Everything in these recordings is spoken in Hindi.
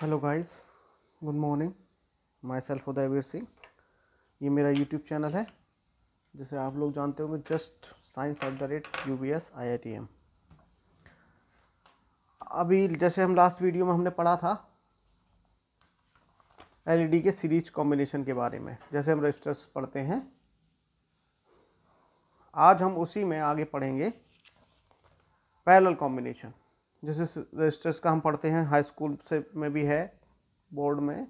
hello guys good morning myself Uday Veer Singh ये मेरा यूट्यूब चैनल है जिसे आप लोग जानते होंगे just science at the rate U B S I I T M अभी जैसे हम लास्ट वीडियो में हमने पढ़ा था एलईडी e के सीरीज कॉम्बिनेशन के बारे में जैसे हम रजिस्टर्स पढ़ते हैं आज हम उसी में आगे पढ़ेंगे पैरेलल कॉम्बिनेशन जैसे रजिस्टर्स का हम पढ़ते हैं हाई स्कूल से में भी है बोर्ड में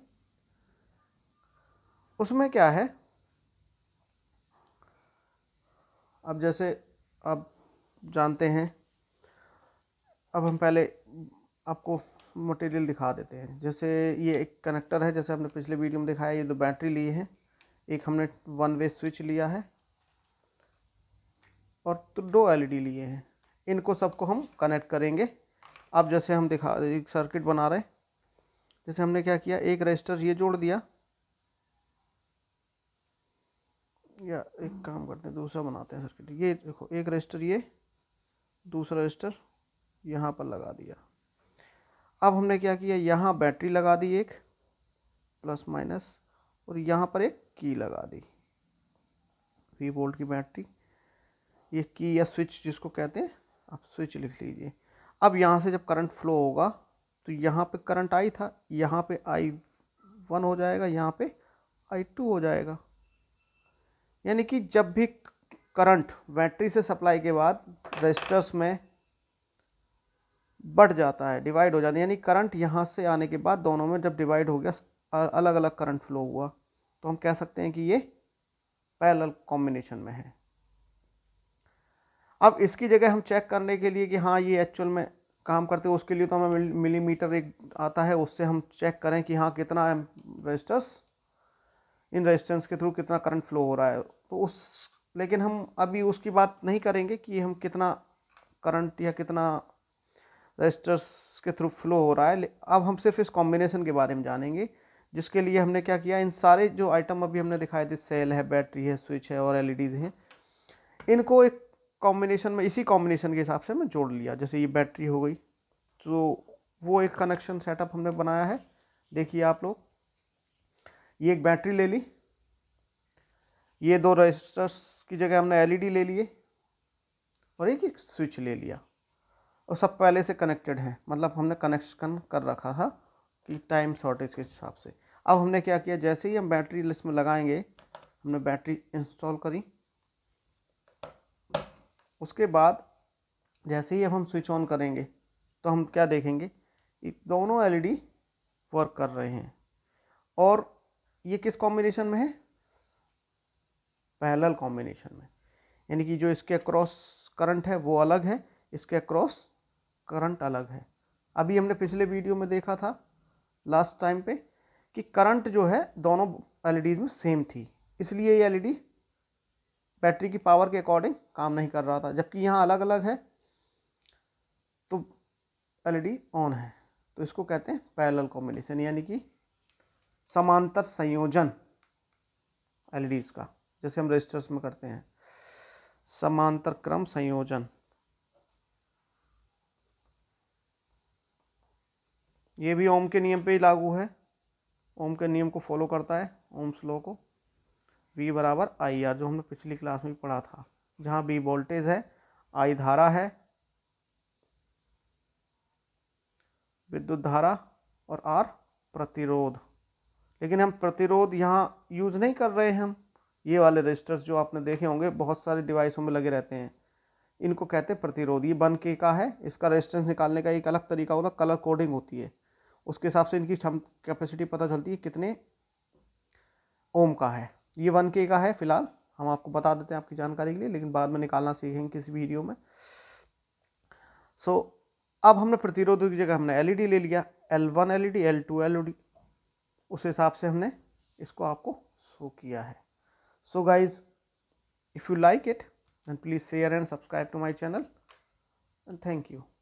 उसमें क्या है अब जैसे आप जानते हैं अब हम पहले आपको मटेरियल दिखा देते हैं जैसे ये एक कनेक्टर है जैसे हमने पिछले वीडियो में दिखाया ये दो बैटरी ली है एक हमने वन वे स्विच लिया है और तो दो एलईडी लिए हैं इनको सबको हम कनेक्ट करेंगे अब जैसे हम दिखा एक सर्किट बना रहे जैसे हमने क्या किया एक रजिस्टर ये जोड़ दिया या एक काम करते हैं दूसरा बनाते हैं सर्किट ये देखो एक रजिस्टर ये दूसरा रजिस्टर यहाँ पर लगा दिया अब हमने क्या किया यहाँ बैटरी लगा दी एक प्लस माइनस और यहाँ पर एक की लगा दी वी वोल्ट की बैटरी ये की या स्विच जिसको कहते हैं आप स्विच लिख लीजिए अब यहाँ से जब करंट फ्लो होगा तो यहाँ पे करंट आई था यहाँ पे आई वन हो जाएगा यहाँ पे आई टू हो जाएगा यानी कि जब भी करंट बैटरी से सप्लाई के बाद रजिस्टर्स में बढ़ जाता है डिवाइड हो जाता है यानी करंट यहाँ से आने के बाद दोनों में जब डिवाइड हो गया अलग अलग करंट फ्लो हुआ तो हम कह सकते हैं कि ये पैरेलल कॉम्बिनेशन में है अब इसकी जगह हम चेक करने के लिए कि हाँ ये एक्चुअल में काम करते हो उसके लिए तो हमें मिलीमीटर एक आता है उससे हम चेक करें कि हाँ कितना रजिस्टर्स इन रजिस्टेंस के थ्रू कितना करंट फ्लो हो रहा है तो उस लेकिन हम अभी उसकी बात नहीं करेंगे कि हम कितना करंट या कितना रजिस्टर्स के थ्रू फ्लो हो रहा है अब हम सिर्फ इस कॉम्बिनेशन के बारे में जानेंगे जिसके लिए हमने क्या किया इन सारे जो आइटम अभी हमने दिखाए थे सेल है बैटरी है स्विच है और एलईडीज e हैं इनको एक कॉम्बिनेशन में इसी कॉम्बिनेशन के हिसाब से मैं जोड़ लिया जैसे ये बैटरी हो गई तो वो एक कनेक्शन सेटअप हमने बनाया है देखिए आप लोग ये एक बैटरी ले ली ये दो रजिस्टर्स की जगह हमने एलईडी ले लिए और एक एक स्विच ले लिया और सब पहले से कनेक्टेड है मतलब हमने कनेक्शन कर रखा था कि टाइम शॉर्टेज के हिसाब से अब हमने क्या किया जैसे ही हम बैटरी इसमें लगाएंगे हमने बैटरी इंस्टॉल करी उसके बाद जैसे ही अब हम स्विच ऑन करेंगे तो हम क्या देखेंगे दोनों एलईडी वर्क e कर रहे हैं और ये किस कॉम्बिनेशन में है पैरेलल कॉम्बिनेशन में यानी कि जो इसके अक्रॉस करंट है वो अलग है इसके अक्रॉस करंट अलग है अभी हमने पिछले वीडियो में देखा था लास्ट टाइम पे कि करंट जो है दोनों एलईडीज e में सेम थी इसलिए ये एलईडी बैटरी की पावर के अकॉर्डिंग काम नहीं कर रहा था जबकि यहाँ अलग अलग है तो एलईडी ऑन है तो इसको कहते हैं पैरेलल कॉम्बिनेशन यानी कि समांतर संयोजन एलईडीज का जैसे हम रजिस्टर्स में करते हैं समांतर क्रम संयोजन ये भी ओम के नियम पे ही लागू है ओम के नियम को फॉलो करता है ओम स्लो को वी बराबर आई आर जो हमने पिछली क्लास में पढ़ा था जहाँ बी वोल्टेज है आई धारा है विद्युत धारा और आर प्रतिरोध लेकिन हम प्रतिरोध यहाँ यूज नहीं कर रहे हैं हम ये वाले रजिस्टर्स जो आपने देखे होंगे बहुत सारे डिवाइसों में लगे रहते हैं इनको कहते हैं प्रतिरोध ये बन के का है इसका रेजिस्टेंस निकालने का एक अलग तरीका होगा कलर कोडिंग होती है उसके हिसाब से इनकी क्षम कैपेसिटी पता चलती है कितने ओम का है ये वन के का है फिलहाल हम आपको बता देते हैं आपकी जानकारी के लिए लेकिन बाद में निकालना सीखेंगे किसी वीडियो में सो so, अब हमने प्रतिरोध की जगह हमने एलईडी e ले लिया L one L E D उस हिसाब से हमने इसको आपको शो किया है so guys if you like it and please share and subscribe to my channel and thank you